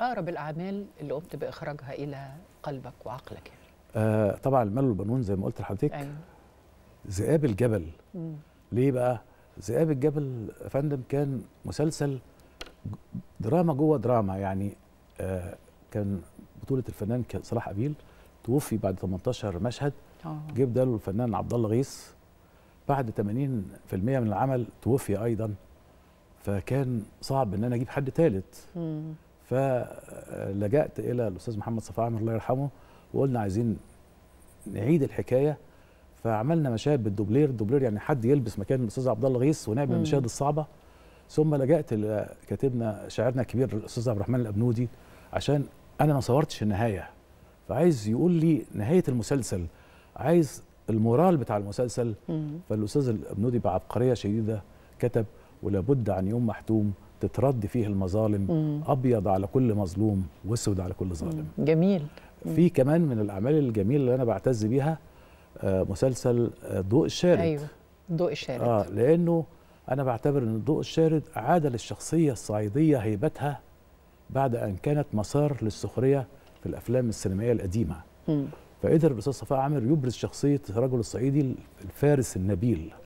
اقرب الاعمال اللي قمت باخراجها الى قلبك وعقلك يعني. آه طبعا المال والبنون زي ما قلت لحضرتك أيوة. ذئاب الجبل مم. ليه بقى ذئاب الجبل يا فندم كان مسلسل دراما جوه دراما يعني آه كان بطوله الفنان صلاح قبيل توفي بعد 18 مشهد أوه. جه بداله الفنان عبد الله غيث بعد 80% من العمل توفي ايضا فكان صعب ان انا اجيب حد ثالث فلجأت إلى الأستاذ محمد صفاء عامر الله يرحمه وقلنا عايزين نعيد الحكاية فعملنا مشاهد بالدوبلير الدوبلير يعني حد يلبس مكان الأستاذ عبد الله غيث ونعمل المشاهد الصعبة ثم لجأت كاتبنا شاعرنا الكبير الأستاذ عبد الرحمن الأبنودي عشان أنا ما صورتش النهاية فعايز يقول لي نهاية المسلسل عايز المورال بتاع المسلسل فالأستاذ الأبنودي بعبقرية شديدة كتب ولابد عن يوم محتوم تترد فيه المظالم مم. ابيض على كل مظلوم واسود على كل ظالم مم. جميل في كمان من الاعمال الجميله اللي انا بعتز بيها آه، مسلسل آه، ضوء الشارد ايوه ضوء الشارد اه لانه انا بعتبر ان ضوء الشارد عاد للشخصيه الصعيديه هيبتها بعد ان كانت مسار للسخريه في الافلام السينمائيه القديمه مم. فقدر الاستاذ صفاء عامر يبرز شخصيه الرجل الصعيدي الفارس النبيل